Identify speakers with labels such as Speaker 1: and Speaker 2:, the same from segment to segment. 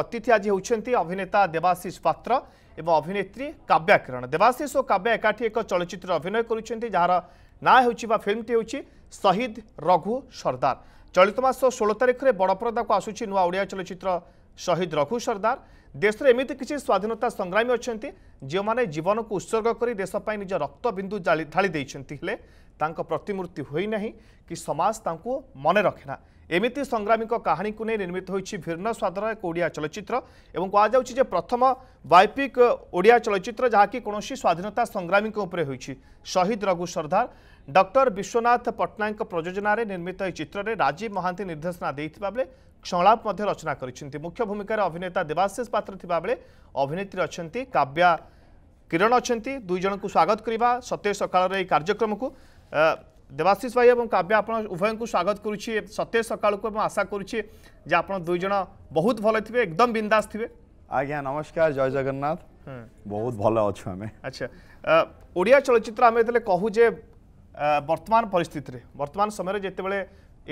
Speaker 1: অতিথি আজ হচ্ছেন অভিনেতা দেবাশিষ পাত্র এবং অভিনেত্রী কাব্যা কিরণ দেবাশিষ ও কাব্যা একাঠি এক চলচ্চিত্র অভিনয় করছেন যার না হচ্ছে বা ফিল্মটি হচ্ছে শহীদ রঘু সর্দার চলিত মাস ষোল তারিখে বড় পর্দাকে আসুচি নূয়া ওড়িয়া চলচ্চিত্র শহীদ রঘু সর্দার দেশের এমিতি কিছু স্বাধীনতা সংগ্রামী অনেক যে জীবনক উৎসর্গ করে দেশপ্রাই নিজ রক্তবিন্দু ঢালি দিয়েছেন হলে তাঁর প্রতিমূর্তি হয়ে না কি সমাজ তাঁকু মনে রখে না এমিতি সংগ্রামীক কাহিনীকে নিয়ে নির্মিত হয়েছে ভিন্ন স্বাদর এক ওড়িয়া চলচ্চিত্র এবং কুযাচ্ছে যে প্রথম বায়োপিক ওড়িয়া চলচ্চিত্র যা কি কোণী স্বাধীনতা সংগ্রামীক উপরে হয়েছে শহীদ রঘু সর্দার ডক্টর বিশ্বনাথ পট্টনাক প্রযোজনার নির্মিত এই চিত্রের রাজীব মহান্তি নির্দেশনা দিয়ে বেড়ে সংলাপ রচনা করেছেন মুখ্য ভূমিকার অভিনেতা দেবাশিষ পাত্র থাকবে অভিনেত্রী অনেক কাব্যা কিরণ অনেক দুইজণ স্বাগত করা সত্যি সকালের এই কার্যক্রমক দেবাশিষ ভাই এবং কাব্য আপনার উভয়ঙ্কু স্বাগত করুছি সতেজ সকালকু এবং আশা করুছি যে আপনার দুইজন বহুত ভালো থিবে একদম বিন্দাস থিবে আজ্ঞা নমস্কার জয় জগন্নাথ
Speaker 2: বহুত ভালো অছু আমি আচ্ছা
Speaker 1: ওড়িয়া চলচ্চিত্র আমি যেতে কহু যে বর্তমান পরিস্থিতিতে বর্তমান সময়ের যেতবে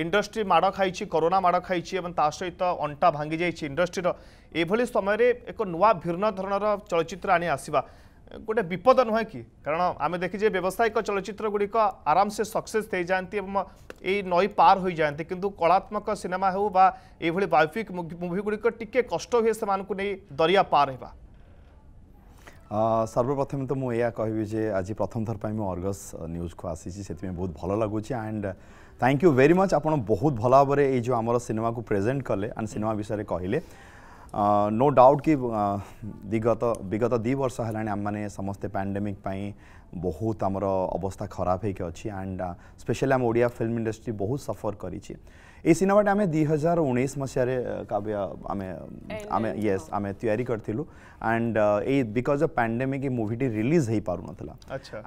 Speaker 1: ইন্ডস্ট্রি মাড় খাইছি করোনা মাড় খাইছি এবং তা সহিত অন্টা ভাঙ্গি যাইছি ইন্ডস্ট্রির এইভাবে সময়ের এক নূয়া ভিন্ন ধরনের চলচ্চিত্র আনি আসবা गोटे विपद नुहे कि कारण आम देखीजे व्यावसायिक चलचित्र गुड़िक आराम से सक्सेस हो जाती ए नई पार हो जाती किंतु कलात्मक सिनेमा हो ये बायोपिक मुवी टी कष्ट हुए से नहीं दरिया पार होगा
Speaker 2: सर्वप्रथम तो मुझे या कह आज प्रथम थरपाई मुझे अर्गस न्यूज को आसी से बहुत भल लगुच and thank you very much आप बहुत भल भाव में ये आम सिनेमा को प्रेजेंट कले एंड सिनेमा विषय कहले नो डाउट कि विगत विगत ଦୁଇ ବର୍ଷ ହେଲାଣି ଆମମାନେ ସମସ୍ତେ ପାଣ୍ଡେମିକ୍ ପାଇଁ ବହୁତ ଆମର ଅବସ୍ଥା ଖରାପ ହେଇକି ଅଛି ଆଣ୍ଡ ସ୍ପେଶାଲି ଆମ ଓଡ଼ିଆ ଫିଲ୍ମ ଇଣ୍ଡଷ୍ଟ୍ରି ବହୁତ ସଫର କରିଛି ଏଇ ସିନେମାଟା ଆମେ ଦୁଇ ହଜାର ଉଣେଇଶ ମସିହାରେ କାବ୍ୟ ଆମେ ଆମେ ୟେସ୍ ଆମେ ତିଆରି କରିଥିଲୁ ଆଣ୍ଡ ଏଇ ବିକଜ ଅଫ୍ ପାଣ୍ଡେମିକ୍ ଏ ମୁଭିଟି ରିଲିଜ୍ ହେଇପାରୁନଥିଲା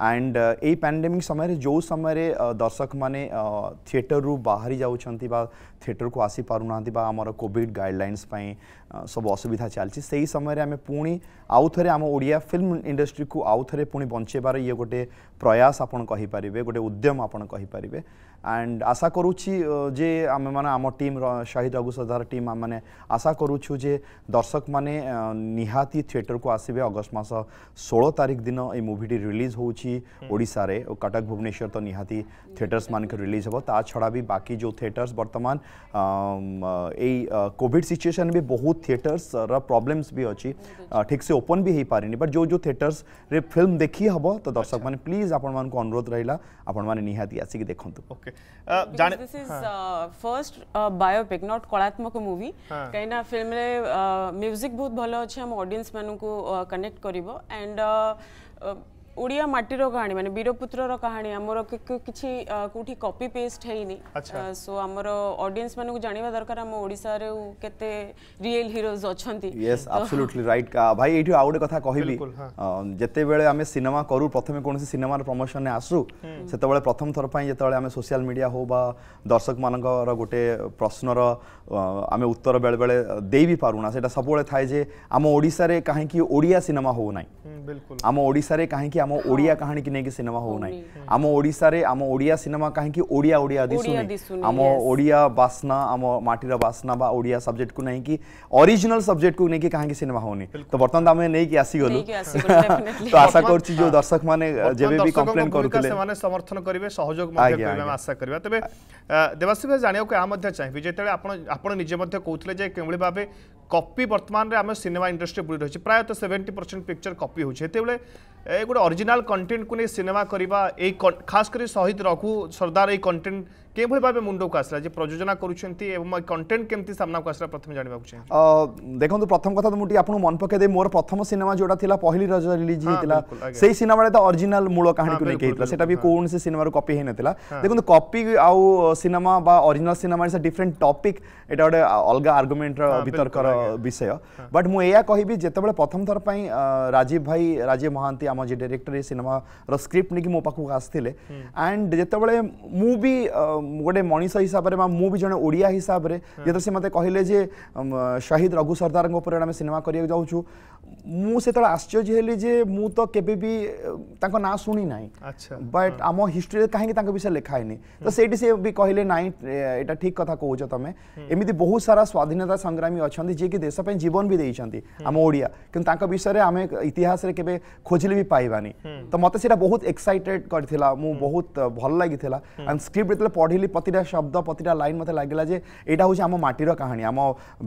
Speaker 2: ଆଣ୍ଡ ଏଇ ପାଣ୍ଡେମିକ୍ ସମୟରେ ଯେଉଁ ସମୟରେ ଦର୍ଶକମାନେ ଥିଏଟରରୁ ବାହାରି ଯାଉଛନ୍ତି ବା थिएटर को आसी पार ना आमर कॉविड गाइडलैंस सब असुविधा चलती से ही समय आम पुणी आउ थे आम ओडिया फिल्म इंडस्ट्री को आउ थे पुणी बंचेबार ये गोटे प्रयास आपड़ कहींपारे गोटे उद्यम आपड़ एंड आशा करुच्ची जे आम मैंने आम टीम शहीद रघुसधार टीम आम मैंने आशा करूँ जे दर्शक मैंने निहाती थिएटर को आसवे अगस्ट मस षोल तारिख दिन ये मुवीटी रिलीज होशार कटक भुवनेश्वर तो निहाती थिएटर्स मान रिलीज हे ता छड़ा भी बाकी जो थिएटर्स बर्तमान कोविड सिचुएशन भी बहुत थिएटर्स रा प्रोब्लेम्स भी अच्छी हम्म, ठीक से ओपन भी हो पारे बट जो जो थिएटर्स रे फिल्म देखी हम तो दर्शक मैंने प्लीज आप अनुरोध रहा आपने आसिक देखंतु
Speaker 3: फर्स्ट बायोपिक नट कलात्मक मूवी कहीं फिल्म रे म्यूजिक बहुत भल अच्छे हम मान कनेक्ट कर एंड उड़िया माटी कहानी माने वीरपुत्र कहानी हमर किछि कोठी कॉपी पेस्ट हैनी सो हमर ऑडियंस मन को जानिबा दरकार हम ओडिसा रे रियल हीरोज अछंती यस एब्सोल्युटली
Speaker 2: राइट का भाई एठी आउडे कथा बेले हमें सिनेमा करू प्रथम कोनसी सिनेमा रो प्रमोशन ने आसु प्रथम थोर पई जते सोशल मीडिया हो दर्शक मान रो गोटे प्रश्न रो उत्तर बेले बेले देबी पारुना सेटा सब बेले थाय जे हम सिनेमा हो बिल्कुल हम ओडिसा रे आम हाँ। ओडिया कहानी की नहीं सिनेमा हो ना आम ओडार आम ओडिया सिनेमा कहीं ओडिया ओडिया दिशुनी आम ओडिया बास्ना आम मटीर बास्ना बा ओडिया सब्जेक्ट को नहीं कि ओरिजिनल सब्जेक्ट को नहीं कहीं सिनेमा होनी तो बर्तमान आम नहीं आसीगलु तो आशा कर जो हाँ। दर्शक मैंने जब भी कंप्लेन करुले
Speaker 1: समर्थन करेंगे सहयोग आशा करवा तेज देवाश्री भाई जानवाक यहाँ चाहिए जिते आप निजे जे कि भाव कपि बर्तमान आम सिने इंडस्ट्री बुड़ी रही प्रायत सेवेन्टी परसेंट पिक्चर कपि होते गोटे अरिजिनाल कंटेन्ट को नहीं सिनेमा करवा शहीद रघु सर्दार ये कंटेन्ट के भाव मुंडक आसला प्रयोजना करुँचे कंटेन्ट केमती सामना को आसला प्रथम जानवाक
Speaker 2: देखो प्रथम कथ तो मुझे आपको मन पकईदे मोर प्रथम सिनेमा जोड़ा पहली रज रिलीज होता हाँ, हाँ, हाँ। से ही सिने तो अरिजिनाल मूल कहानी को लेकिन से कौन से सिनेमार कपी हो ना देखो कपी आउ cinema original cinema different topic ये गोटे अलग आर्गुमेंट वितर्क विषय बट मुझे कह जितेबाला प्रथम थर पर राजीव भाई राजीव महांति आम जी डायरेक्टर सिनेमार स्क्रिप्ट नहीं कि मो पाक आसते एंड जो मुझे ଗୋଟେ ମଣିଷ ହିସାବରେ ବା ମୁଁ ବି ଜଣେ ଓଡ଼ିଆ ହିସାବରେ ଯେତେବେଳେ ସେ ମୋତେ କହିଲେ ଯେ ଶହୀଦ ରଘୁ ସର୍ଦ୍ଦାରଙ୍କ ଉପରେ ଆମେ ସିନେମା କରିବାକୁ ଯାଉଛୁ ମୁଁ ସେତେବେଳେ ଆଶ୍ଚର୍ଯ୍ୟ ହେଲି ଯେ ମୁଁ ତ କେବେ ବି ତାଙ୍କ ନାଁ ଶୁଣି ନାହିଁ ବଟ୍ ଆମ ହିଷ୍ଟ୍ରିରେ କାହିଁକି ତାଙ୍କ ବିଷୟରେ ଲେଖା ହେଇନି ତ ସେଇଠି ସେ ବି କହିଲେ ନାଇଁ ଏଇଟା ଠିକ୍ କଥା କହୁଛ ତମେ ଏମିତି ବହୁତ ସାରା ସ୍ୱାଧୀନତା ସଂଗ୍ରାମୀ ଅଛନ୍ତି ଯିଏକି ଦେଶ ପାଇଁ ଜୀବନ ବି ଦେଇଛନ୍ତି ଆମ ଓଡ଼ିଆ କିନ୍ତୁ ତାଙ୍କ ବିଷୟରେ ଆମେ ଇତିହାସରେ କେବେ ଖୋଜିଲେ ବି ପାଇବାନି ତ ମତେ ସେଇଟା ବହୁତ ଏକ୍ସାଇଟେଡ୍ କରିଥିଲା ମୁଁ ବହୁତ ଭଲ ଲାଗିଥିଲା ଆଣ୍ଡ ସ୍କ୍ରିପ୍ଟ ଯେତେବେଳେ ପଢ଼ିଲି ପ୍ରତିଟା ଶବ୍ଦ ପ୍ରତିଟା ଲାଇନ୍ ମୋତେ ଲାଗିଲା ଯେ ଏଇଟା ହେଉଛି ଆମ ମାଟିର କାହାଣୀ ଆମ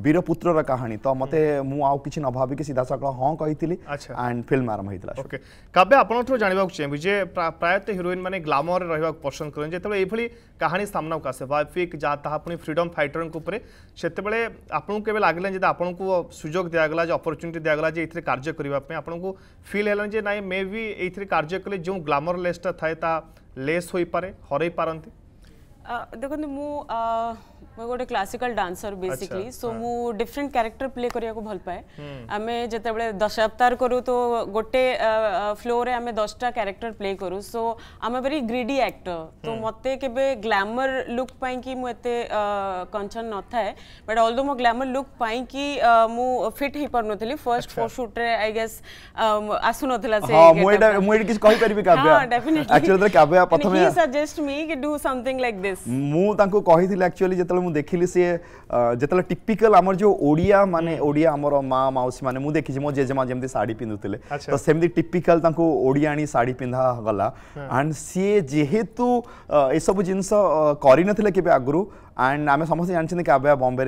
Speaker 2: ବୀରପୁତ୍ରର କାହାଣୀ ତ ମୋତେ ମୁଁ ଆଉ କିଛି ନ ଭାବିକି ସିଧାସଳଖ हाँ कही एंड फिल्म आरंभ होता ओके कब्य आप
Speaker 1: जानवाक चाहिए प्रायत हिरोईन मैंने ग्लामर रहा पसंद करते जितने ये कहानी सामना को आसे वायफिक जहाँ फ्रीडम फाइटर उतने आपको को लगे आपको सुजोग दिगला अपरच्युनिटी दिगला कार्य करने आपको फिल है ना मे भी ये कार्य कले जो ग्लामर लेसटा थाए लेस हो पारे हर पारती
Speaker 3: देखो मु ମୁଁ ଗୋଟେ କ୍ଲାସିକାଲ ଡ୍ୟାନ୍ସର ବେସିକଲି ସୋ ମୁଁ ଡିଫରେଣ୍ଟ କ୍ୟାରେକ୍ଟର ପ୍ଲେ କରିବାକୁ ଭଲ ପାଏ ଆମେ ଯେତେବେଳେ ଦଶ ଅବତାର କରୁ ତ ଗୋଟେ ଫ୍ଲୋରେ ଆମେ ଦଶଟା କ୍ୟାରେକ୍ଟର ପ୍ଲେ କରୁ ସୋ ଆମେ ଭେରି ଗ୍ରିଡି ଆକ୍ଟର ତ ମୋତେ କେବେ ଗ୍ଲାମର ଲୁକ୍ ପାଇଁକି ମୁଁ ଏତେ କନସର୍ନ ନଥାଏ ବଟ୍ ଅଲଦୋ ମୋ ଗ୍ଲାମର ଲୁକ୍ ପାଇଁକି ମୁଁ ଫିଟ୍ ହେଇପାରୁନଥିଲି ଫର୍ଷ୍ଟ ଫୋ ସୁଟ୍ରେ ଆଇ ଗେସ୍ ଆସୁନଥିଲା ସେ ମୁଁ ଏଠି କିଛି କହିପାରିବି କାବ୍ୟା ଆକ୍ଚୁଆଲି କାବ୍ୟା ପ୍ରଥମେ ସଜେଷ୍ଟ ମି କି ଡୁ ସମଥିଙ୍ଗ ଲାଇକ୍ ଦିସ୍
Speaker 2: ମୁଁ ତାଙ୍କୁ କହିଥିଲି ଆକ୍ଚୁଆଲି ଯେତେ যেতলে মু দেখিলি সে যেতলে টিপিক্যাল আমার যে ওড়িয়া মানে ওড়িয়া আমার মা মাউসী মানে মু দেখিছি মো জেজেমা যেমতি শাড়ি পিন্ধুলে তো সেমতি টিপিক্যাল তাঙ্কু ওড়িয়াণী শাড়ি পিন্ধা গলা আন্ড সি যেহেতু এসব জিনিস করে নথিলে কেবে আগুরু एंड आम समस्त जानते काव्या बम्बे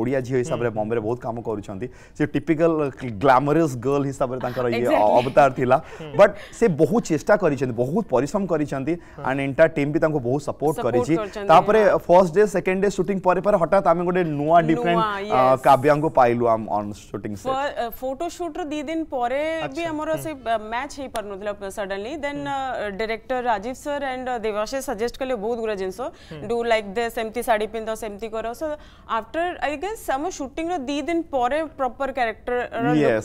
Speaker 2: ओडिया झील हिसाब से बम्बे बहुत कम करपिकाल ग्लामरस गर्ल हिसाब से अवतार था बट से बहुत चेस्टा कर बहुत परिश्रम कर टीम भी बहुत सपोर्ट कर first day second day shooting हटात आम गोटे नुआ डिफरेन्ट काव्या पाइल
Speaker 3: फोटोसुट रिदिन मैच हो पार suddenly then director Rajiv sir and Debashish suggest कले बहुत गुरा जिन डू लाइक दिस ଶାଢ଼ୀ ପିନ୍ଧ ସେମିତି କର ସୋ ଆଫ୍ଟର ଆଇ ଗେସ୍ ଆମ ସୁଟିଂର ଦୁଇ ଦିନ ପରେ ପ୍ରପର କ୍ୟାରେକ୍ଟର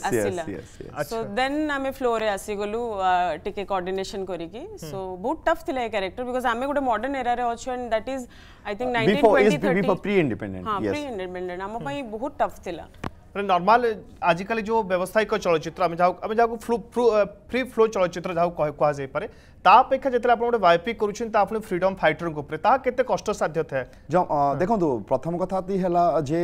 Speaker 3: ଆସିଲା ସୋ ଦେନ୍ ଆମେ ଫ୍ଲୋରେ ଆସିଗଲୁ ଟିକେ କୋର୍ଡିନେସନ କରିକି ସୋ ବହୁତ ଟଫ୍ ଥିଲା ଏ କ୍ୟାରେକ୍ଟର ବିକଜ ଆମେ ଗୋଟେ ମଡର୍ଣ୍ଣ ଏରାରେ ଅଛୁ and that is I think nineteen twenty thirty pre independent ଆମ ପାଇଁ ବହୁତ ଟଫ୍ ଥିଲା ନର୍ମାଲ
Speaker 1: ଆଜିକାଲି ଯେଉଁ ବ୍ୟବସାୟିକ ଚଳଚ୍ଚିତ୍ର ଆମେ ଯାହାକୁ ଆମେ ଯାହାକୁ ଫ୍ରି ଫ୍ଲୋ ଚଳଚ୍ଚିତ୍ର ଯାହାକୁ କୁହାଯାଇପାରେ तापेक्षा जितने आप वायपी कर फ्रीडम फाइटर के कष्ट साध्य
Speaker 2: था देखो प्रथम कथा जे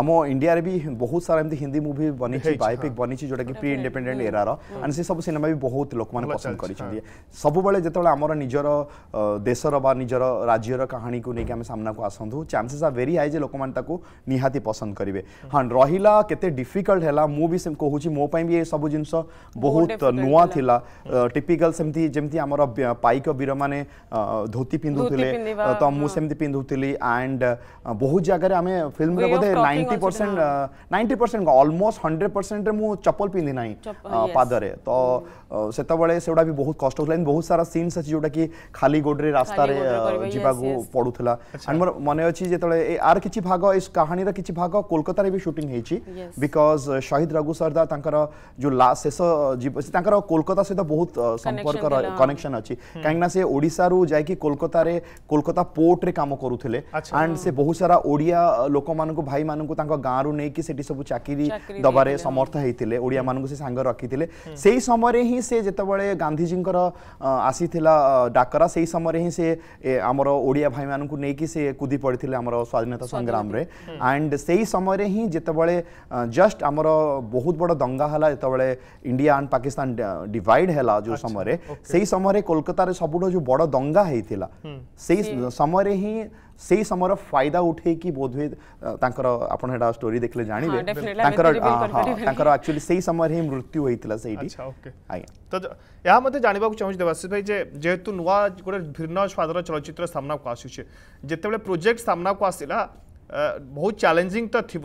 Speaker 2: आम इंडिया भी बहुत सारा एमती हिंदी मुवी बनी बायोपिक बनी जोटा कि प्री इंडिपेडेन्ट एरार एंड से सब सिनेमा भी बहुत लोक मैंने पसंद कर हाँ। बेले जो आम निजर देशर निजर राज्यर कहानी को लेकिन सामना को आसतु चान्सेस आर भेरी हाई जो लोक मैंने निहाती पसंद करेंगे हम्म। हाँ रहा के डिफिकल्ट है मुझे कहूँ मोप भी ये सब जिन बहुत नुआ थी टिपिकल सेमती ଆମର ପାଇକ ବୀରମାନେ ଧୋତି ପିନ୍ଧୁଥିଲେ ତ ମୁଁ ସେମିତି ପିନ୍ଧୁଥିଲି ଆଣ୍ଡ ବହୁତ ଜାଗାରେ ଆମେ ଫିଲ୍ମରେ ବୋଧେ ninety percent ninety percent almost hundred ପରସେଣ୍ଟରେ ମୁଁ ଚପଲ ପିନ୍ଧି ନାହିଁ ପାଦରେ ତ ସେତେବେଳେ ସେଗୁଡ଼ା ବି ବହୁତ କଷ୍ଟ ହେଉଥିଲା ବହୁତ ସାରା ସିନ୍ସ ଅଛି ଯେଉଁଟାକି ଖାଲି ଗୋଡ଼ରେ ରାସ୍ତାରେ ଯିବାକୁ ପଡ଼ୁଥିଲା ଆଣ୍ଡ ମୋର ମନେ ଅଛି ଯେତେବେଳେ ଆର କିଛି ଭାଗ ଏ କାହାଣୀର କିଛି ଭାଗ କୋଲକାତାରେ ବି ସୁଟିଂ ହେଇଛି ବିକଜ ଶହୀଦ ରଘୁ ସର୍ଦ୍ଦାର ତାଙ୍କର ଯେଉଁ ଲାଷ୍ଟ ଶେଷ ତାଙ୍କର କୋଲକାତା ସହିତ ବହୁତ ସମ୍ପର୍କ କନେକ୍ସନ फंक्शन अच्छी कहीं से ओडारू जा कोलकाता कोलकाता पोर्टे कम करुले एंड से बहुत सारा ओडिया लोक मान भाई मान गाँव रू नहीं से सब चाकरी दबार समर्थ होते ओडिया मान से सांग रखी से समय ही से जिते गांधीजी आसी डाकरा से समय ही से आम ओडिया भाई मान नहीं से कूदी पड़ी थे स्वाधीनता संग्राम एंड से समय ही जिते जस्ट आमर बहुत बड़ दंगा है जिते इंडिया एंड पाकिस्तान डिवाइड है जो समय से समय ସମୟରେ କୋଲକାତାରେ ସବୁଠୁ ଯେଉଁ ବଡ଼ ଦଙ୍ଗା ହେଇଥିଲା ସେଇ ସମୟରେ ହିଁ ସେଇ ସମୟର ଫାଇଦା ଉଠେଇକି ବୋଧହୁଏ ତାଙ୍କର ଆପଣ ଏଇଟା ଷ୍ଟୋରି ଦେଖିଲେ ଜାଣିବେ ତାଙ୍କର ତାଙ୍କର ଆକ୍ଚୁଆଲି ସେଇ ସମୟରେ ହିଁ ମୃତ୍ୟୁ ହେଇଥିଲା ସେଇଠି ଆଜ୍ଞା
Speaker 1: ତ ଏହା ମଧ୍ୟ ଜାଣିବାକୁ ଚାହୁଁଛି ଦେବାଶିଷ ଭାଇ ଯେ ଯେହେତୁ ନୂଆ ଗୋଟେ ଭିନ୍ନ ସ୍ୱାଦର ଚଳଚ୍ଚିତ୍ର ସାମ୍ନାକୁ ଆସୁଛେ ଯେତେବେଳେ ପ୍ରୋଜେକ୍ଟ ସାମ୍ନାକୁ ଆସିଲା ବହୁତ ଚ୍ୟାଲେଞ୍ଜିଂ ତ ଥିବ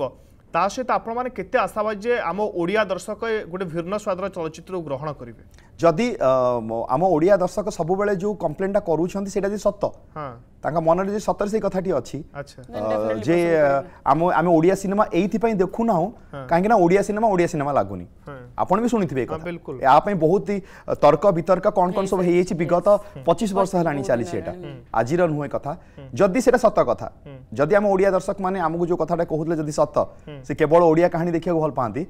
Speaker 1: ତା ସହିତ ଆପଣମାନେ କେତେ ଆଶାବାଦୀ ଯେ ଆମ ଓଡ଼ିଆ ଦର୍ଶକ ଗୋଟେ ଭିନ୍ନ ସ୍ୱାଦର ଚଳଚ୍ଚିତ୍ରକୁ ଗ୍ରହଣ କରିବେ
Speaker 2: ଯଦି ଆମ ଓଡ଼ିଆ ଦର୍ଶକ ସବୁବେଳେ ଯୋଉ କମ୍ପ୍ଲେନଟା କରୁଛନ୍ତି ସେଇଟା ଯଦି ସତ ତାଙ୍କ ମନରେ ଯଦି ସତରେ ସେଇ କଥାଟି ଅଛି ଯେ ଆମ ଆମେ ଓଡ଼ିଆ ସିନେମା ଏଇଥିପାଇଁ ଦେଖୁନାହୁଁ କାହିଁକି ନା ଓଡ଼ିଆ ସିନେମା ଓଡ଼ିଆ ସିନେମା ଲାଗୁନି ଆପଣ ବି ଶୁଣିଥିବେ ଏହା ପାଇଁ ବହୁତ ତର୍କ ବିତର୍କ କ'ଣ କ'ଣ ସବୁ ହେଇଯାଇଛି ବିଗତ ପଚିଶ ବର୍ଷ ହେଲାଣି ଚାଲିଛି ଏଇଟା ଆଜିର ନୁହେଁ କଥା ଯଦି ସେଇଟା ସତ କଥା ଯଦି ଆମ ଓଡ଼ିଆ ଦର୍ଶକମାନେ ଆମକୁ ଯୋଉ କଥାଟା କହୁଥିଲେ ଯଦି ସତ ସେ କେବଳ ଓଡ଼ିଆ କାହାଣୀ ଦେଖିବାକୁ ଭଲ ପାଆନ୍ତି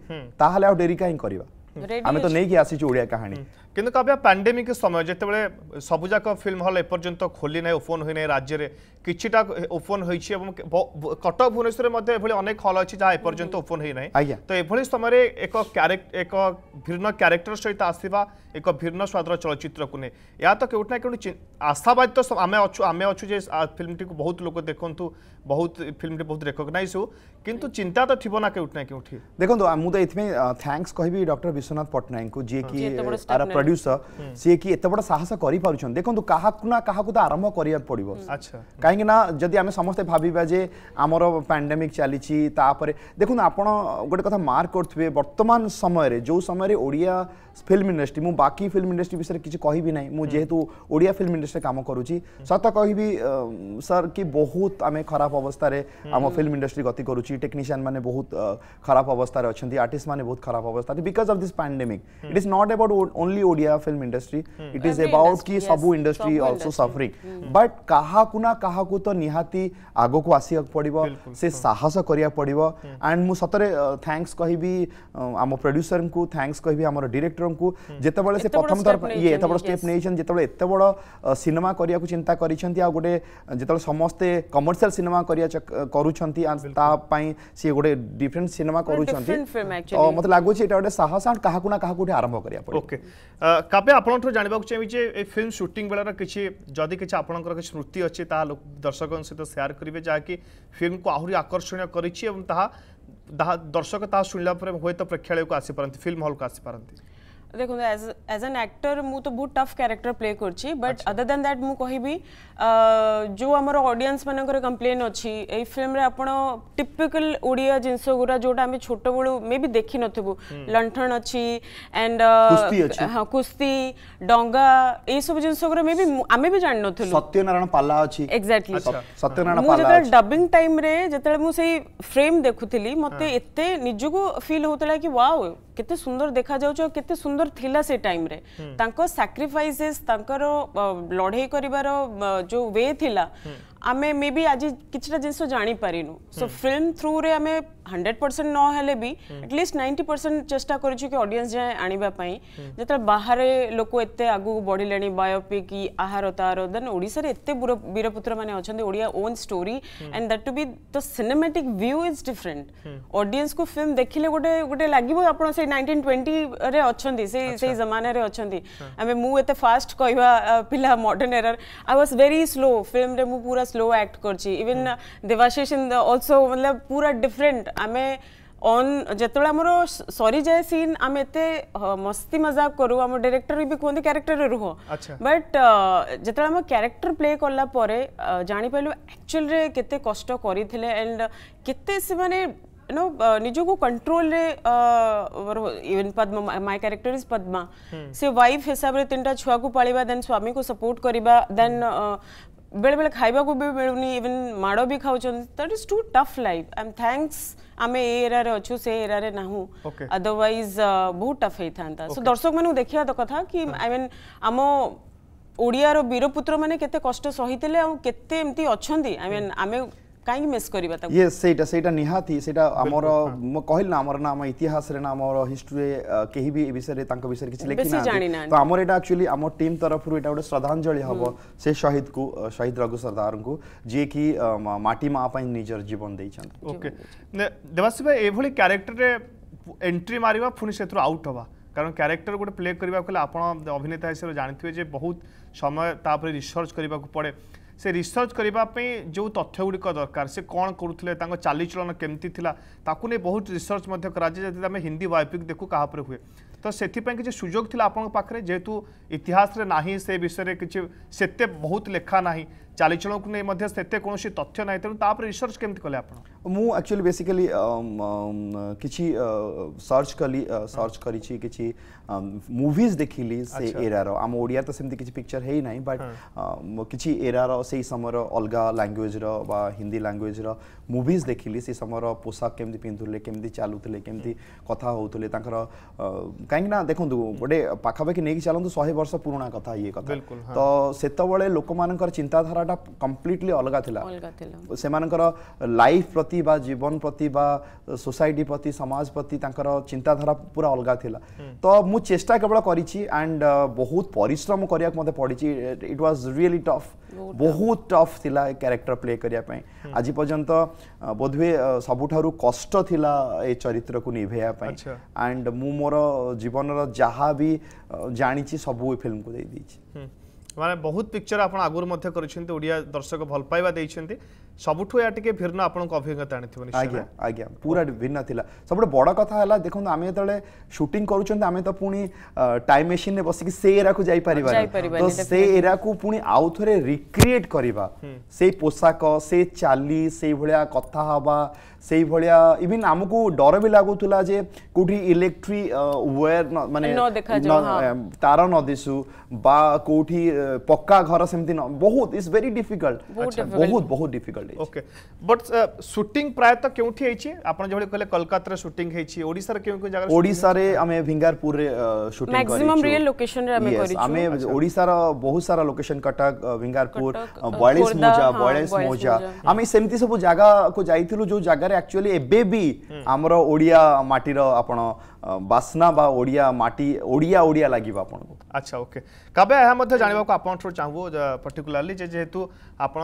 Speaker 2: ତାହେଲେ ଆଉ ଡେରି କାହିଁ କରିବା हमें तो नहीं कि आसी चूड़िया कहानी কিন্তু কাব্যা প্যান্ডেমিক
Speaker 1: সময় যেতবে সবুযাক ফিল্ম হল এপর্যন্ত খোলি না ওপন হয়ে না রাজ্যের কিছুটা ওপন হয়েছে এবং কটক ভুবনেশ্বরের মধ্যে এভাবে অনেক হল অছে যা এপর্যন্ত ওপন হয়ে না তো এভাবে সময় এক এক ভিন্ন ক্যারেক্টর সহিত আসবা এক ভিন্ন স্বাদর চলচ্চিত্রকু নিয়ে এয়া তো কেউটি না কেউটি আশাবাদী তো আমি অছু আমি অছু যে ফিল্মটি বহুত লোক দেখন্তু বহুত ফিল্মটি বহুত রেকগনাইজ হো কিন্তু চিন্তা তো থিব না কেউটি না কেউটি
Speaker 2: দেখুন মু তো এই থ্যাঙ্কস কহিবি ডক্টর বিশ্বনাথ পট্টনায়ক যিয়ে কি প্রড্যুসর সি কি এত বড় সাহস করে পুছেন দেখুন কাহকু না কাহকু তো আরম্ভ করা পড়ব কিন্তু না যদি আমি সমস্তে ভাবিবা যে আমার প্যান্ডেমিক চালছি তাপরে দেখুন আপনার গোটে কথা মার্ক করুবে বর্তমান সময়ের যে সময়ের ওড়িয়া ᱥᱯᱷᱮᱞᱢᱤᱱᱮᱥᱴᱤ মু ബാકી ফিল্ম ઇન્ડસ્ટ્રી બિસરે કીચી કહી બી નહી મુ જેતુ ઓડિયા ફિલ્મ ઇન્ડસ્ટ્રી કામ કરુચી સત કહી બી સર કી બહુત અમે ખરાબ અવસ્થારે આમ ફિલ્મ ઇન્ડસ્ટ્રી ગતિ કરુચી ટેકનિશિયન માને બહુત ખરાબ અવસ્થારે અછંતી આર્ટિસ્ટ માને બહુત ખરાબ અવસ્થા because of this pandemic it is not about only Odia film industry it is about કી સબુ ઇન્ડસ્ટ્રી ઓલસો સફરિંગ બટ કહાકુના કહાકુ તો નિહાતી આગો કો આસિયાક પડીબો સે સાહસ કરિયા પડીબો એન્ડ મુ સતરે થેન્ક્સ કહી બી આમ પ્રોડ્યુસર કો થેન્ક્સ કહી બી આમર ડિરેક્ટર ଡାଇରେକ୍ଟରଙ୍କୁ ଯେତେବେଳେ ସେ ପ୍ରଥମ ଥର ଇଏ ଏତେ ବଡ଼ ଷ୍ଟେପ୍ ନେଇଛନ୍ତି ଯେତେବେଳେ ଏତେ ବଡ଼ ସିନେମା କରିବାକୁ ଚିନ୍ତା କରିଛନ୍ତି ଆଉ ଗୋଟେ ଯେତେବେଳେ ସମସ୍ତେ କମର୍ସିଆଲ ସିନେମା କରିବା କରୁଛନ୍ତି ତା ପାଇଁ ସିଏ ଗୋଟେ ଡିଫରେଣ୍ଟ ସିନେମା କରୁଛନ୍ତି ତ ମୋତେ ଲାଗୁଛି ଏଇଟା ଗୋଟେ ସାହସ ଆଣ୍ଡ କାହାକୁ ନା କାହାକୁ ଗୋଟେ ଆରମ୍ଭ କରିବା ପଡ଼ିବ ଓକେ କାବ୍ୟ ଆପଣଙ୍କଠୁ ଜାଣିବାକୁ
Speaker 1: ଚାହିଁବି ଯେ ଏ ଫିଲ୍ମ ସୁଟିଂ ବେଳର କିଛି ଯଦି କିଛି ଆପଣଙ୍କର କିଛି ସ୍ମୃତି ଅଛି ତାହା ଦର୍ଶକଙ୍କ ସହିତ ସେୟାର କରିବେ ଯାହାକି ଫିଲ୍ମକୁ ଆହୁରି ଆକର୍ଷଣୀୟ କରିଛି ଏବଂ ତାହା ଦର୍ଶକ ତାହା ଶୁଣିଲା ପରେ ହୁଏତ ପ୍ରେକ୍ଷାଳୟକୁ ଆସିପାରନ୍ତି ଫିଲ୍ମ ହଲ୍କୁ ଆସିପାରନ୍ତି
Speaker 3: देखो एज एन एक्टर मुझे तो बहुत टफ कैरेक्टर प्ले कर बट अदर देन दैट मु कहि जो आमर ऑडियंस मानकर कंप्लेन अच्छी यही फिल्म आप टिपिकाल ओडिया जिनस गुरा जोटा आम छोट बड़ू मे भी देखी नथबू लंठन अच्छी एंड हाँ कुस्ती डंगा ये सब जिनस गुरा मे भी आम भी जान नथलु सत्यनारायण पाला अच्छी एग्जैक्टली सत्यनारायण पाला मु डबिंग टाइम रे जतले मु सही फ्रेम देखुथिली मते एते निजको फील होतला कि वाओ କେତେ ସୁନ୍ଦର ଦେଖାଯାଉଛି ଆଉ କେତେ ସୁନ୍ଦର ଥିଲା ସେ ଟାଇମ୍ରେ ତାଙ୍କ ସାକ୍ରିଫାଇସେସ୍ ତାଙ୍କର ଲଢ଼େଇ କରିବାର जो वे थिला आम मे बी आज कि जिनस जापर सो फिल्म थ्रु रे आम हंड्रेड परसेंट नहले भी एटलिस्ट नाइंटी परसेंट चेस्टा कर अडियंस जाए आने जो बाहर लोक एत आगे बढ़िले बायोपिक आहार तार देशे एत वीरपुत्र मैंने अच्छा Odia own story and that to be the cinematic view is different audience को फिल्म देखने गोटे गोटे लगे आप नाइंटीन ट्वेंटी अच्छा से जमानार अच्छा आम मुझे फास्ट कह पा modern era I was very slow film पूरा स्लो एक्ट कर इवन देवाशीष इन अल्सो मतलब पूरा डिफरेंट आम ऑन जो आमर सरी जाए सीन आम एत मस्ती मजाक करू आम डायरेक्टर भी कहते क्यारेक्टर रुह बट जो आम क्यारेक्टर प्ले कला जापरल एक्चुअल केष्ट एंड के नो निजो को कंट्रोल रे even Padma my character is Padma से वाइफ हिसाब से तीन छुआ को पालिबा देन स्वामी को सपोर्ट करिबा देन बेले बेले खाइबाକୁ ବି ମିଳୁନି ଇଭେନ୍ ମାଡ଼ ବି ଖାଉଛନ୍ତି that is too tough life and thanks ଆମେ ଏ ଏରାରେ ଅଛୁ ସେ ଏରାରେ ନାହୁଁ ଅଦରୱାଇଜ୍ ବହୁତ ଟଫ୍ ହେଇଥାନ୍ତା ସୋ ଦର୍ଶକମାନଙ୍କୁ ଦେଖିବା କଥା କି ଆଇ ମିନ୍ ଆମ ଓଡ଼ିଆର ବୀରପୁତ୍ର ମାନେ କେତେ କଷ୍ଟ ସହିଥିଲେ ଆଉ କେତେ ଏମିତି ଅଛନ୍ତି ଆଇ ମିନ୍ ଆମେ କାହିଁକି ମିସ୍ କରିବା ତାକୁ ୟେସ୍
Speaker 2: ସେଇଟା ସେଇଟା ନିହାତି ସେଇଟା ଆମର ମୁଁ କହିଲି ନା ଆମର ନା ଆମ ଇତିହାସରେ ନା ଆମର ହିଷ୍ଟ୍ରିରେ କେହି ବି ଏ ବିଷୟରେ ତାଙ୍କ ବିଷୟରେ କିଛି ଲେଖିନାହାନ୍ତି ତ ଆମର ଏଇଟା ଆକ୍ଚୁଆଲି ଆମ ଟିମ୍ ତରଫରୁ ଏଇଟା ଗୋଟେ ଶ୍ରଦ୍ଧାଞ୍ଜଳି ହବ ସେ ଶହୀଦକୁ ଶହୀଦ ରଘୁ ସର୍ଦ୍ଦାରଙ୍କୁ ଯିଏକି ମାଟି ମା ପାଇଁ ନିଜର ଜୀବନ ଦେଇଛନ୍ତି ଓକେ ଦେବାଶୀ ଭାଇ ଏଭଳି କ୍ୟାରେକ୍ଟରରେ
Speaker 1: ଏଣ୍ଟ୍ରି ମାରିବା ପୁଣି ସେଥିରୁ ଆଉଟ୍ ହେବା কারণ ক্যারেক্টর গোটে প্লে করা গেলে আপনার অভিনেতা হিসেবে জাঁথিবে যে বহুত সময় তাপরে রিসর্চ করা পড়ে ସେ ରିସର୍ଚ୍ଚ କରିବା ପାଇଁ ଯେଉଁ ତଥ୍ୟଗୁଡ଼ିକ ଦରକାର ସେ କ'ଣ କରୁଥିଲେ ତାଙ୍କ ଚାଲିଚଳନ କେମିତି ଥିଲା ତାକୁ ନେଇ ବହୁତ ରିସର୍ଚ୍ଚ ମଧ୍ୟ କରାଯାଏ ଯଦି ଆମେ ହିନ୍ଦୀ ବାୟୋପିକ୍ ଦେଖୁ କାହା ଉପରେ ହୁଏ ତ ସେଥିପାଇଁ କିଛି ସୁଯୋଗ ଥିଲା ଆପଣଙ୍କ ପାଖରେ ଯେହେତୁ ଇତିହାସରେ ନାହିଁ ସେ ବିଷୟରେ କିଛି ସେତେ ବହୁତ ଲେଖା ନାହିଁ चालचलन को नहीं कौन तथ्य ना तेनाली रिसर्च के कले आप
Speaker 2: एक्चुअली बेसिकली कि सर्च कली सर्च कर मुविज देखिल से एरार आम ओडिया तो सेमती किसी पिक्चर है ना बट कि एरार से समय अलग लांगुएजर हिंदी लांगुएजर मुविज देखिली से समय पोशाक केमी पिंधुले केमी चलुले केमी कथा होते कहीं देखो गोटे पाखापाखि नहीं चलते शहे वर्ष पुराणा कथ ये कथ तो से लोक मान चिंताधारा ଟା କମ୍ପ୍ଲିଟଲି ଅଲଗା ଥିଲା ସେମାନଙ୍କର ଲାଇଫ୍ ପ୍ରତି ବା ଜୀବନ ପ୍ରତି ବା ସୋସାଇଟି ପ୍ରତି ସମାଜ ପ୍ରତି ତାଙ୍କର ଚିନ୍ତାଧାରା ପୁରା ଅଲଗା ଥିଲା ତ ମୁଁ ଚେଷ୍ଟା କେବଳ କରିଛି ଆଣ୍ଡ ବହୁତ ପରିଶ୍ରମ କରିବାକୁ ମୋତେ ପଡ଼ିଛି ଇଟ୍ ୱାଜ୍ ରିଏଲି ଟଫ୍ ବହୁତ ଟଫ୍ ଥିଲା କ୍ୟାରେକ୍ଟର ପ୍ଲେ କରିବା ପାଇଁ ଆଜି ପର୍ଯ୍ୟନ୍ତ ବୋଧହୁଏ ସବୁଠାରୁ କଷ୍ଟ ଥିଲା ଏ ଚରିତ୍ରକୁ ନିଭେଇବା ପାଇଁ ଆଣ୍ଡ ମୁଁ ମୋର ଜୀବନର ଯାହା ବି ଜାଣିଛି ସବୁ ଏ ଫିଲ୍ମକୁ ଦେଇଦେଇଛି
Speaker 1: মানে বহুত পিকচর আপনার আগুর মধ্যে করেছেন ওড়িয়া দর্শক ভাল পাইবা দিয়েছেন ସବୁଠୁ ଏହା ଟିକେ ଭିନ୍ନ ଆପଣଙ୍କ ଅଭିଜ୍ଞତା ଆଣିଥିବ ଆଜ୍ଞା
Speaker 2: ଆଜ୍ଞା ପୁରା ଭିନ୍ନ ଥିଲା ସବୁଠୁ ବଡ଼ କଥା ହେଲା ଦେଖନ୍ତୁ ଆମେ ଯେତେବେଳେ ସୁଟିଂ କରୁଛନ୍ତି ଆମେ ତ ପୁଣି ଟାଇମ୍ ମେସିନ୍ରେ ବସିକି ସେ ଏରାକୁ ଯାଇପାରିବା ତ ସେ ଏରାକୁ ପୁଣି ଆଉ ଥରେ ରିକ୍ରିଏଟ୍ କରିବା ସେଇ ପୋଷାକ ସେ ଚାଲି ସେଇଭଳିଆ କଥା ହେବା ସେଇଭଳିଆ ଇଭିନ୍ ଆମକୁ ଡର ବି ଲାଗୁଥିଲା ଯେ କୋଉଠି ଇଲେକ୍ଟ୍ରି ୱେର୍ ମାନେ ତାର ନ ଦିଶୁ ବା କୋଉଠି ପକ୍କା ଘର ସେମିତି ନ ବହୁତ ଇଟ୍ସ ଭେରି ଡିଫିକଲ୍ଟ ବହୁତ ବହୁତ difficult okay
Speaker 1: okay. But shooting प्रायतः केउठी आइछि आपण सुटिंग
Speaker 2: भिंगारपुर uh, अच्छा। बहुत सारा location Cuttack uh, Bhingarpur uh, हाँ, बॉयलेस मोजा बॉयलेस मोजा हमें सेमती सब जगह को जाइथिलु जो जगह एक्चुअली एबे भी हम्म। ओडिया माटी रो बासना बा ओडिया माटी ओडिया ओडिया लागिबा आपण को अच्छा ओके काबे हम
Speaker 1: मध्ये जानिबा को आपण थ्रू चाहबो पर्टिकुलरली जे जेतु आपण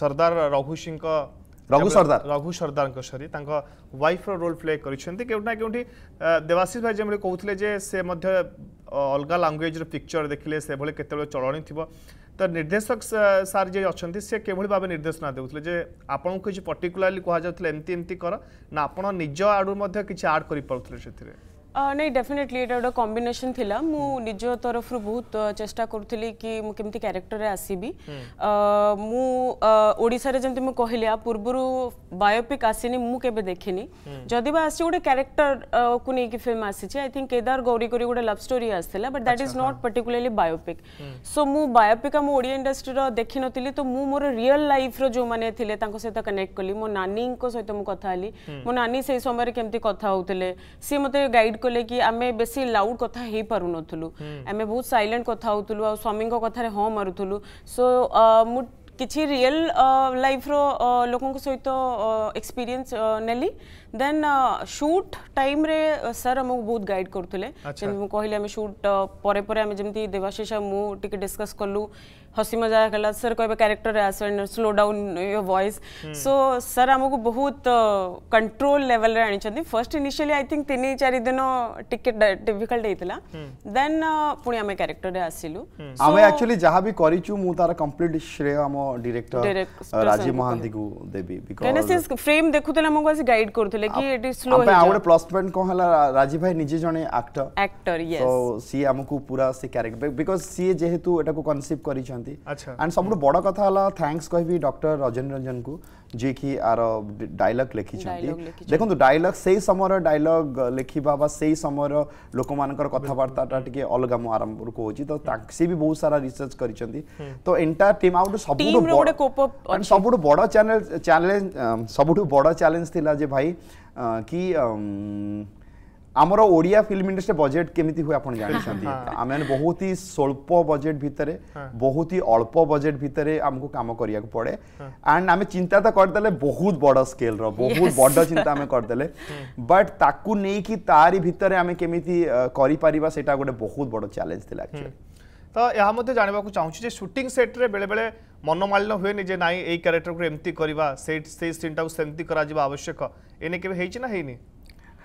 Speaker 1: सरदार रघु सिंह ରଘୁ ସର୍ଦ୍ଦାର ରଘୁ ସର୍ଦ୍ଦାରଙ୍କ ସରି ତାଙ୍କ ୱାଇଫ୍ର ରୋଲ୍ ପ୍ଲେ କରିଛନ୍ତି କେଉଁଠି ନା କେଉଁଠି ଦେବାଶିଷ ଭାଇ ଯେମିତି କହୁଥିଲେ ଯେ ସେ ମଧ୍ୟ ଅଲଗା ଲାଙ୍ଗୁଏଜ୍ର ପିକ୍ଚର ଦେଖିଲେ ସେଭଳି କେତେବେଳେ ଚଳଣି ଥିବ ତ ନିର୍ଦ୍ଦେଶକ ସାର୍ ଯିଏ ଅଛନ୍ତି ସେ କିଭଳି ଭାବେ ନିର୍ଦ୍ଦେଶନା ଦେଉଥିଲେ ଯେ ଆପଣଙ୍କୁ କିଛି ପର୍ଟିକୁଲାରଲି କୁହାଯାଉଥିଲା ଏମିତି ଏମିତି କର ନା ଆପଣ ନିଜ ଆଡ଼ୁ ମଧ୍ୟ କିଛି ଆଡ଼୍
Speaker 3: କରିପାରୁଥିଲେ ସେଥିରେ नहीं डेफिनेटली एटा गोटे कम्बिनेसन थी मु निज तरफ बहुत चेस्टा करी कि मुझे क्यारेक्टर आसबि मुशार जमी कहली आ पूर्व बायोपिक आसीनी मुझे देखनी देखिनी जदि गोटे क्यारेक्टर को लेकिन फिल्म आसी आई थिंक केदार गौरी करी गोटे लव स्टोरी आसाला but that is not particularly biopic so मु बायोपिक आम ओडिया इंडस्ट्री देखी नी तो मोर रियल लाइफ रो मैंने थे सहित कनेक्ट कली मो हम्म। नानी सहित मुझे कथी मो नानी से समय रे केमति सी मतलब गाइड कले कि आम बेस लाउड कथपल आम बहुत सैलेंट हो स्वामी कथा हाँ मारूलु सो मु किसी रियल लाइफ रो लोक सहित एक्सपीरियंस नेली देन शूट टाइम रे सर आम बहुत गाइड करूँ कहूँ शूट परे परे मुझे डिस्कस कलु हसी मजाक है हम्म। सर कह क्यारेक्टर आसवेन slow down your voice so sir आम को बहुत कंट्रोल लेवल आनी फर्स्ट इनिशियली आई थिंक तीन चार दिन टिकट डिफिकल्ट होता देन पुणी आम क्यारेक्टर आसिलु आमे एक्चुअली
Speaker 2: हम्म। जहाँ भी करिचु मु तार कंप्लीट श्रेय आमो डायरेक्टर राजीव महांती को देबी बिकॉज़ से
Speaker 3: फ्रेम देखुतले हमको आसी गाइड करथले कि इट स्लो हम आउट
Speaker 2: प्लस पॉइंट कोन हला राजीव भाई निजे जने एक्टर
Speaker 3: एक्टर यस सो
Speaker 2: सी हमको पूरा से कैरेक्टर बिकॉज़ सी जेहेतु एटा को कांसेप्ट करिसन
Speaker 3: एंड
Speaker 2: सब बड़ कथा थैंक्स कह डर रजन रंजन को जी आर डायलग लिखी देखो डायलग से समय डायलग लिखा से समय लोक मान कथबार्ता टे अलग मुझे आरंभ को तो सी भी बहुत सारा रिसर्च कर तो एंटायर टीम आउट सब सब बड़ चैलेंज सब बड़ चैलेंज थी भाई कि আমার ওড়িয়া ফিল্ম ইন্ডস্ট্রি বজেট কেমিতি হুয়ে আপনার জাঁচান আমি বহুত হি স্বল্প বজেট ভিতরে বহুত হি অল্প বজেট ভিতরে আমি কাম করা পড়ে আন্ড আমি চিন্তা তো করেদেলে বহুত বড় স্কেল র বহুত বড় চিন্তা আমি করেদেলে বট তাকু নেইকি তারি ভিতরে আমি কেমিতি করি পারিবা সেটা গোটে বহুত বড় চ্যালেঞ্জ থিলা
Speaker 3: অ্যাকচুয়ালি
Speaker 1: ତ ଏହା ମଧ୍ୟ ଜାଣିବାକୁ ଚାହୁଁଛୁ ଯେ ସୁଟିଂ ସେଟ୍ରେ ବେଳେବେଳେ ମନମାଳିନ ହୁଏନି ଯେ ନାଇଁ ଏଇ କ୍ୟାରେକ୍ଟରକୁ ଏମିତି କରିବା ସେଇ ସେଇ ସିନ୍ଟାକୁ ସେମିତି କରାଯିବା ଆବଶ୍ୟକ ଏନେ କେବେ ହେଇଛି ନା ହେଇନି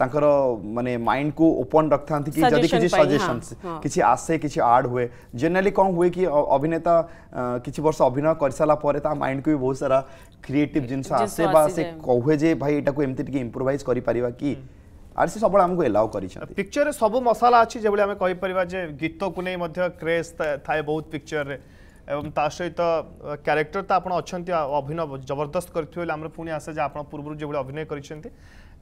Speaker 2: ତାଙ୍କର ମାନେ ମାଇଣ୍ଡକୁ ଓପନ୍ ରଖିଥାନ୍ତି କି ଯଦି କିଛି ସଜେସନ୍ସ କିଛି ଆସେ କିଛି ଆଡ୍ ହୁଏ ଜେନେରାଲି କ'ଣ ହୁଏ କି ଅଭିନେତା କିଛି ବର୍ଷ ଅଭିନୟ କରିସାରିଲା ପରେ ତା ମାଇଣ୍ଡକୁ ବି ବହୁତ ସାରା କ୍ରିଏଟିଭ୍ ଜିନିଷ ଆସେ ବା ସେ କହେ ଯେ ଭାଇ ଏଇଟାକୁ ଏମିତି ଟିକେ ଇମ୍ପ୍ରୋଭାଇଜ୍ କରିପାରିବା କି আর সে সবুজ আমাকে এলাও করেছেন
Speaker 1: পিকচরে সবু মশলা আছে যেভাবে আমি কইপারিবা যে গীতকু নেই মধ্য ক্রেজ থাকে বহুত পিকচরে এবং তা সহিত ক্যারেক্টর তো আপনার অনেক অভিনয় জবরদস্ত করতে বলে আমরা পুঁ আসে যে আপনার পূর্ব যেভাবে অভিনয় করেছেন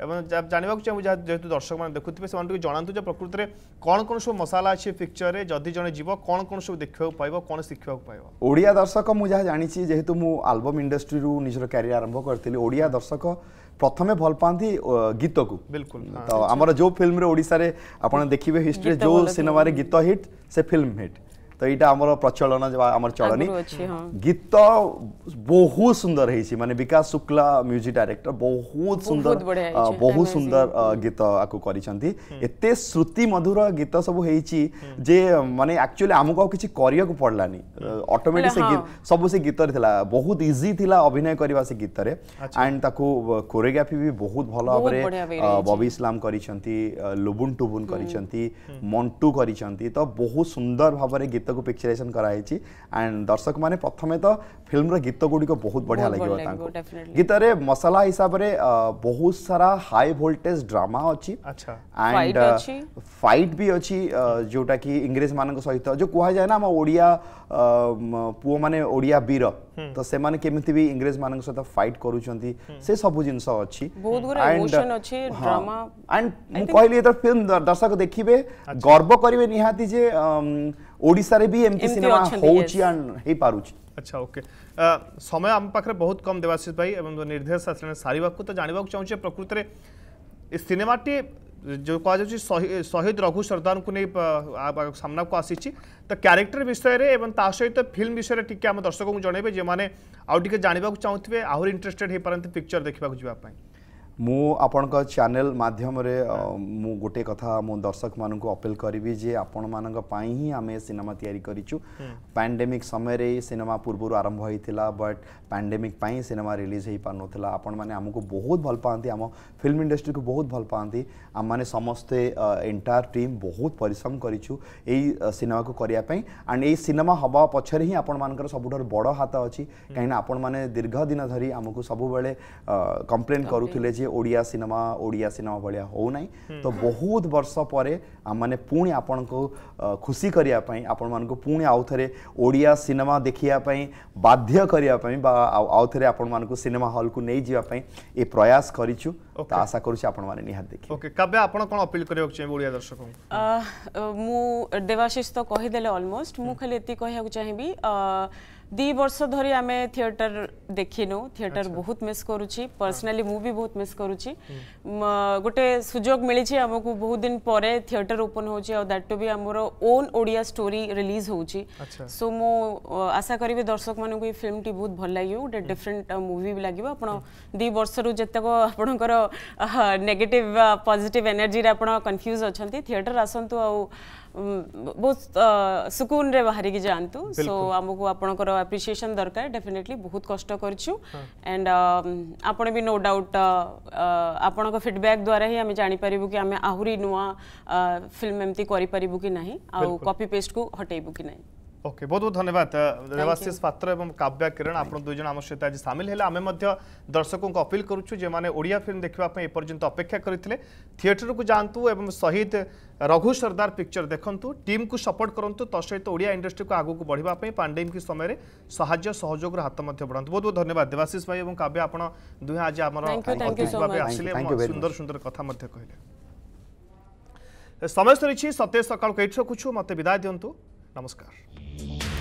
Speaker 1: जानवाक चाहिए जेहतु दर्शक मैंने देखुए से जो प्रकृत में कौन कौन सब मसाला अच्छे पिक्चर में जदि जन जीव कौन कौन सब देखा पाइब कौन शिखा पाइब
Speaker 2: ओडिया दर्शक मुझे जानी जेहेतु मुझ आलबम इंडस्ट्री रू निजर क्यारि आरंभ करी ओडिया दर्शक प्रथम भल पाती गीत को
Speaker 1: बिल्कुल तो आमर
Speaker 2: जो फिल्म ओडार आप देखिए हिस्ट्री जो सिनेमार गीत हिट से फिल्म हिट ତ ଏଇଟା ଆମର ପ୍ରଚଳନ ଆମର ଚଳନୀ ଗୀତ ବହୁତ ସୁନ୍ଦର ହେଇଛି ମାନେ ବିକାଶ ଶୁକ୍ଲା ମ୍ୟୁଜିକ୍ ଡାଇରେକ୍ଟର ବହୁତ ସୁନ୍ଦର ବହୁତ ସୁନ୍ଦର ଗୀତ ଆକୁ କରିଛନ୍ତି ଏତେ ଶ୍ରୁତି ମଧୁର ଗୀତ ସବୁ ହେଇଛି ଯେ ମାନେ ଆକ୍ଚୁଆଲି ଆମକୁ ଆଉ କିଛି କରିବାକୁ ପଡ଼ିଲାନି ଅଟୋମେଟିକ୍ ସେ ସବୁ ସେ ଗୀତରେ ଥିଲା ବହୁତ ଇଜି ଥିଲା ଅଭିନୟ କରିବା ସେ ଗୀତରେ ଆଣ୍ଡ ତାକୁ କୋରିଓଗ୍ରାଫି ବି ବହୁତ ଭଲ ଭାବରେ ବବି ଇସଲାମ କରିଛନ୍ତି ଲୁବୁନ୍ ଟୁବୁନ୍ କରିଛନ୍ତି ମଣ୍ଟୁ କରିଛନ୍ତି ତ ବହୁତ ସୁନ୍ଦର ଭାବରେ ଗୀତ गीत को पिक्चरेसन गराइन्छ एन्ड दर्शक मैंने प्रथम तो फिल्म रीत गीत गुडिक बहुत बढिया लगे गीत मसला से बहुत सारा हाई भोल्टेज ड्रामा अछि एंड अच्छा. फाइट भी अच्छी जोटा कि इंग्रेज मान सहित जो कहुए ना आम ओडिया पुओ माने ओडिया वीर हम्म। तो से माने केमिति भी इंग्रज मानन सहित फाइट करू चंती से सब जिंस अछि बहुत गुरा इमोशन अछि ड्रामा एंड मु कहली एतर फिल्म दर्शक देखिबे अच्छा। गर्व करिवे निहाति जे ओडिसा रे भी एमपी सिनेमा होउची एंड हे पारुची अच्छा ओके समय आम पाखरे बहुत कम
Speaker 1: देवाशीष भाई एवं तो निर्देश सारे सारे तो जानवाक चाहिए प्रकृत में सिनेमाटी जो कहा शहीद रघु सरदार को नहीं सामना को आसी तो क्यारेक्टर विषय में सहित फिल्म विषय टी आम दर्शक को जनइबे जो मैंने आउट जानवाक चाहूँ आहुरी इंटरेस्टेड हो पारे पिक्चर देखा जावाप
Speaker 2: ମୁଁ ଆପଣଙ୍କ ଚ୍ୟାନେଲ ମାଧ୍ୟମରେ ମୁଁ ଗୋଟେ କଥା ମୁଁ ଦର୍ଶକମାନଙ୍କୁ ଅପିଲ କରିବି ଯେ ଆପଣମାନଙ୍କ ପାଇଁ ହିଁ ଆମେ ସିନେମା ତିଆରି କରିଛୁ ପାଣ୍ଡେମିକ୍ ସମୟରେ ଏଇ ସିନେମା ପୂର୍ବରୁ ଆରମ୍ଭ ହୋଇଥିଲା ବଟ୍ ପାଣ୍ଡେମିକ୍ ପାଇଁ ସିନେମା ରିଲିଜ୍ ହୋଇପାରୁନଥିଲା ଆପଣମାନେ ଆମକୁ ବହୁତ ଭଲ ପାଆନ୍ତି ଆମ ଫିଲ୍ମ ଇଣ୍ଡଷ୍ଟ୍ରିକୁ ବହୁତ ଭଲ ପାଆନ୍ତି ଆମମାନେ ସମସ୍ତେ ଏଣ୍ଟାୟାର ଟିମ୍ ବହୁତ ପରିଶ୍ରମ କରିଛୁ ଏଇ ସିନେମାକୁ କରିବା ପାଇଁ ଆଣ୍ଡ ଏଇ ସିନେମା ହେବା ପଛରେ ହିଁ ଆପଣମାନଙ୍କର ସବୁଠାରୁ ବଡ଼ ହାତ ଅଛି କାହିଁକିନା ଆପଣମାନେ ଦୀର୍ଘ ଦିନ ଧରି ଆମକୁ ସବୁବେଳେ କମ୍ପ୍ଲେନ୍ କରୁଥିଲେ ଯେ ओडिया सिनेमा ओडिया सिनेमा भाया हो हम्म। तो बहुत वर्ष पर आम मैंने पुणी आपण को खुशी करने आपण मान पुणी आउ थे ओडिया सिनेमा देखापी बाध्य करने आपण मान सिनेमा हल को नहीं जावाई ये प्रयास कर आशा कर
Speaker 3: देवाशीष तो कहीदे अलमोस्ट मुझे खाली ये कह चाहे दी वर्ष धरी आम थिएटर देखनु थिएटर अच्छा। बहुत मिस करुच्छी पर्सनाली मुझे बहुत मिस करुच्छी गोटे सुजोग मिली आम को बहुत दिन पर थिएटर ओपन होट टू भी आम ओन ओडिया स्टोरी रिलीज हो सो मु आशा करी दर्शक मान फिल्म टी बहुत भल लगे गोटे डिफरेन्ट मुवि भी लगे आप दी वर्ष रु जितेक आपणकर नेगेटिव पजिट एनर्जी आप कन्फ्यूज अच्छा थिएटर आसतु आ ବହୁତ ସୁକୁନରେ ବାହାରିକି ଯାଆନ୍ତୁ ସୋ ଆମକୁ ଆପଣଙ୍କର ଆପ୍ରିସିଏସନ୍ ଦରକାର ଡେଫିନେଟଲି ବହୁତ କଷ୍ଟ କରିଛୁ ଆଣ୍ଡ ଆପଣ ବି ନୋ ଡାଉଟ୍ ଆପଣଙ୍କ ଫିଡ଼ବ୍ୟାକ୍ ଦ୍ୱାରା ହିଁ ଆମେ ଜାଣିପାରିବୁ କି ଆମେ ଆହୁରି ନୂଆ ଫିଲ୍ମ ଏମିତି କରିପାରିବୁ କି ନାହିଁ ଆଉ କପି ପେଷ୍ଟକୁ ହଟେଇବୁ କି ନାହିଁ
Speaker 1: ओके बहुत बहुत धन्यवाद देवाशिष पात्र और किरण आप दुई आम सहित आज सामिल है आम दर्शकों अपिल करें ओडिया फिल्म देखापी एपर्यंत अपेक्षा करते थिएटर को जातु एवं शहीद रघु सरदार पिक्चर देखु टीम को सपोर्ट करूँ तहत तो ओडिया इंडस्ट्री को आगू को बढ़ावाई पांडेमिक समय साज्य सहयोग हाथ बढ़ात बहुत बहुत धन्यवाद देवाशिष भाई और काव्या आप दुहे आज आम भाव सुंदर सुंदर कथ कहे समय सरी सत्य सका कई रखु मत विदाय दिंटू Namaskar.